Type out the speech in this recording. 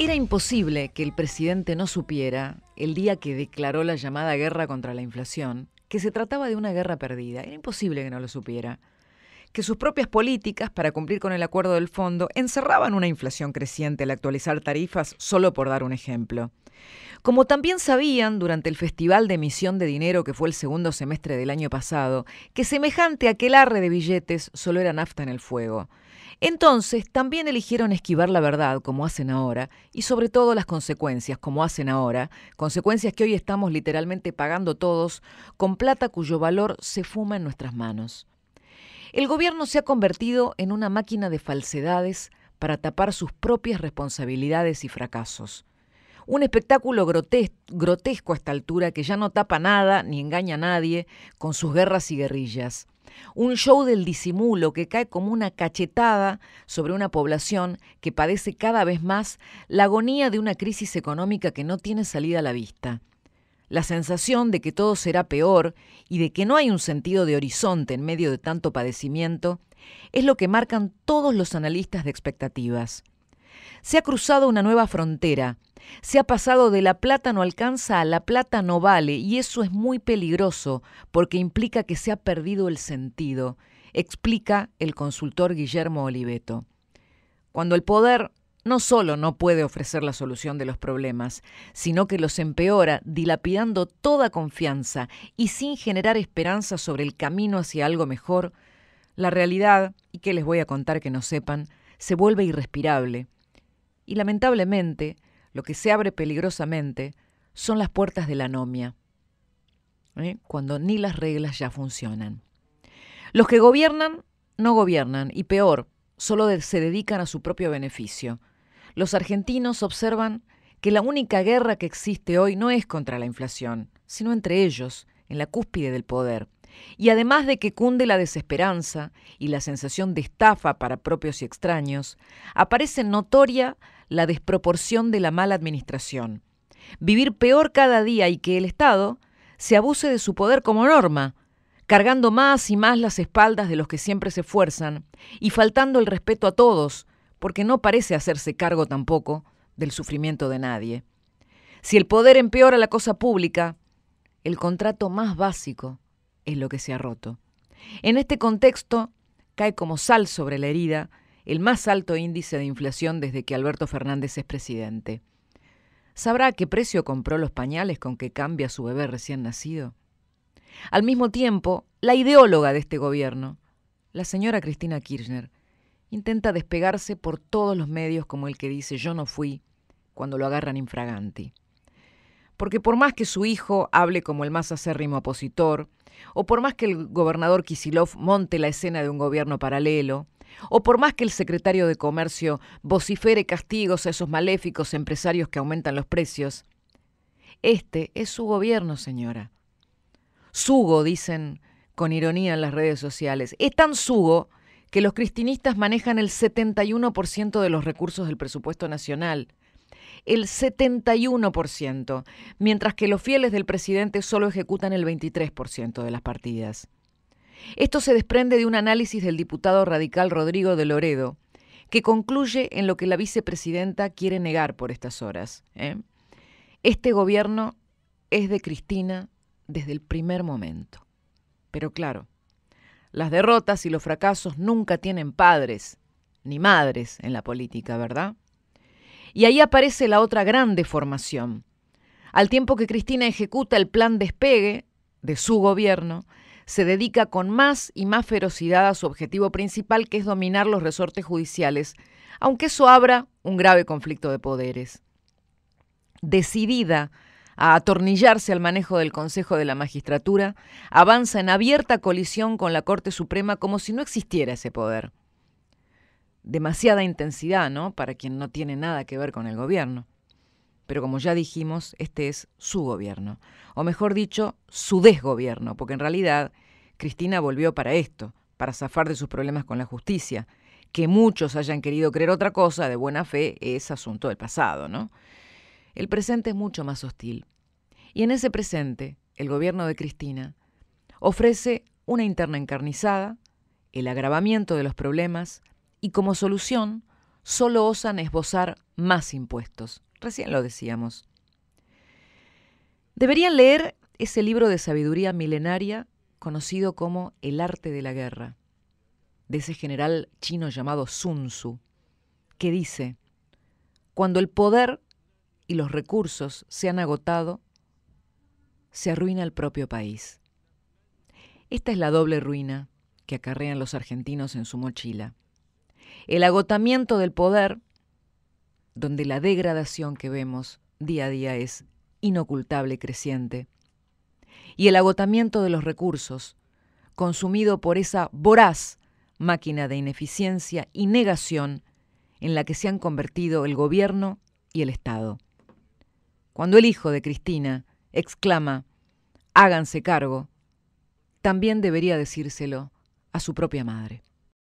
Era imposible que el presidente no supiera, el día que declaró la llamada guerra contra la inflación, que se trataba de una guerra perdida. Era imposible que no lo supiera que sus propias políticas para cumplir con el acuerdo del fondo encerraban una inflación creciente al actualizar tarifas, solo por dar un ejemplo. Como también sabían durante el Festival de Emisión de Dinero que fue el segundo semestre del año pasado, que semejante aquel arre de billetes solo era nafta en el fuego. Entonces también eligieron esquivar la verdad, como hacen ahora, y sobre todo las consecuencias, como hacen ahora, consecuencias que hoy estamos literalmente pagando todos con plata cuyo valor se fuma en nuestras manos. El gobierno se ha convertido en una máquina de falsedades para tapar sus propias responsabilidades y fracasos. Un espectáculo grotesco a esta altura que ya no tapa nada ni engaña a nadie con sus guerras y guerrillas. Un show del disimulo que cae como una cachetada sobre una población que padece cada vez más la agonía de una crisis económica que no tiene salida a la vista la sensación de que todo será peor y de que no hay un sentido de horizonte en medio de tanto padecimiento, es lo que marcan todos los analistas de expectativas. Se ha cruzado una nueva frontera, se ha pasado de la plata no alcanza a la plata no vale y eso es muy peligroso porque implica que se ha perdido el sentido, explica el consultor Guillermo Oliveto. Cuando el poder no solo no puede ofrecer la solución de los problemas, sino que los empeora dilapidando toda confianza y sin generar esperanza sobre el camino hacia algo mejor, la realidad, y que les voy a contar que no sepan, se vuelve irrespirable. Y lamentablemente, lo que se abre peligrosamente son las puertas de la anomia, ¿eh? cuando ni las reglas ya funcionan. Los que gobiernan no gobiernan y peor, solo se dedican a su propio beneficio. Los argentinos observan que la única guerra que existe hoy no es contra la inflación, sino entre ellos, en la cúspide del poder. Y además de que cunde la desesperanza y la sensación de estafa para propios y extraños, aparece notoria la desproporción de la mala administración. Vivir peor cada día y que el Estado se abuse de su poder como norma, cargando más y más las espaldas de los que siempre se esfuerzan y faltando el respeto a todos, porque no parece hacerse cargo tampoco del sufrimiento de nadie. Si el poder empeora la cosa pública, el contrato más básico es lo que se ha roto. En este contexto, cae como sal sobre la herida el más alto índice de inflación desde que Alberto Fernández es presidente. ¿Sabrá a qué precio compró los pañales con que cambia su bebé recién nacido? Al mismo tiempo, la ideóloga de este gobierno, la señora Cristina Kirchner, intenta despegarse por todos los medios como el que dice yo no fui cuando lo agarran infraganti. Porque por más que su hijo hable como el más acérrimo opositor, o por más que el gobernador Kisilov monte la escena de un gobierno paralelo, o por más que el secretario de Comercio vocifere castigos a esos maléficos empresarios que aumentan los precios, este es su gobierno, señora. Sugo, dicen con ironía en las redes sociales. Es tan sugo que los cristinistas manejan el 71% de los recursos del presupuesto nacional. El 71%, mientras que los fieles del presidente solo ejecutan el 23% de las partidas. Esto se desprende de un análisis del diputado radical Rodrigo de Loredo, que concluye en lo que la vicepresidenta quiere negar por estas horas. ¿eh? Este gobierno es de Cristina desde el primer momento. Pero claro, las derrotas y los fracasos nunca tienen padres ni madres en la política, ¿verdad? Y ahí aparece la otra gran deformación. Al tiempo que Cristina ejecuta el plan despegue de su gobierno, se dedica con más y más ferocidad a su objetivo principal, que es dominar los resortes judiciales, aunque eso abra un grave conflicto de poderes. Decidida a atornillarse al manejo del Consejo de la Magistratura, avanza en abierta colisión con la Corte Suprema como si no existiera ese poder. Demasiada intensidad, ¿no? Para quien no tiene nada que ver con el gobierno. Pero como ya dijimos, este es su gobierno, o mejor dicho, su desgobierno, porque en realidad Cristina volvió para esto, para zafar de sus problemas con la justicia. Que muchos hayan querido creer otra cosa de buena fe es asunto del pasado, ¿no? el presente es mucho más hostil. Y en ese presente, el gobierno de Cristina ofrece una interna encarnizada, el agravamiento de los problemas y como solución solo osan esbozar más impuestos. Recién lo decíamos. Deberían leer ese libro de sabiduría milenaria conocido como El arte de la guerra, de ese general chino llamado Sun Tzu, que dice, cuando el poder y los recursos se han agotado, se arruina el propio país. Esta es la doble ruina que acarrean los argentinos en su mochila. El agotamiento del poder, donde la degradación que vemos día a día es inocultable y creciente, y el agotamiento de los recursos, consumido por esa voraz máquina de ineficiencia y negación en la que se han convertido el gobierno y el Estado cuando el hijo de Cristina exclama, háganse cargo, también debería decírselo a su propia madre.